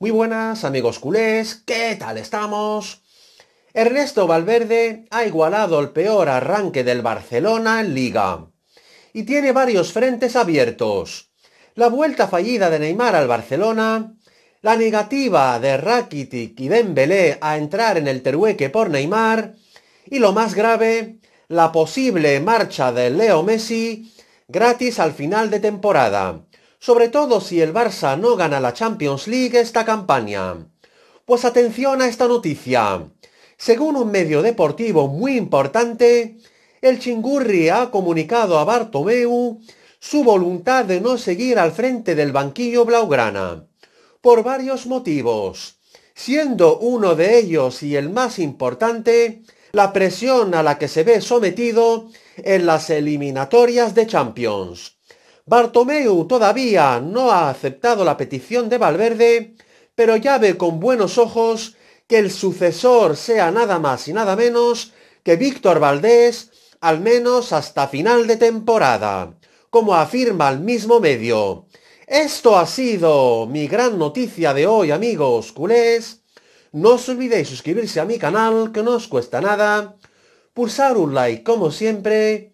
Muy buenas amigos culés, ¿qué tal estamos? Ernesto Valverde ha igualado el peor arranque del Barcelona en liga y tiene varios frentes abiertos. La vuelta fallida de Neymar al Barcelona, la negativa de Rakitic y Dembélé a entrar en el Terueque por Neymar y lo más grave, la posible marcha de Leo Messi gratis al final de temporada sobre todo si el Barça no gana la Champions League esta campaña. Pues atención a esta noticia. Según un medio deportivo muy importante, el Chingurri ha comunicado a Bartomeu su voluntad de no seguir al frente del banquillo blaugrana, por varios motivos, siendo uno de ellos y el más importante la presión a la que se ve sometido en las eliminatorias de Champions Bartomeu todavía no ha aceptado la petición de Valverde, pero ya ve con buenos ojos que el sucesor sea nada más y nada menos que Víctor Valdés, al menos hasta final de temporada, como afirma el mismo medio. Esto ha sido mi gran noticia de hoy, amigos culés. No os olvidéis suscribirse a mi canal, que no os cuesta nada. Pulsar un like como siempre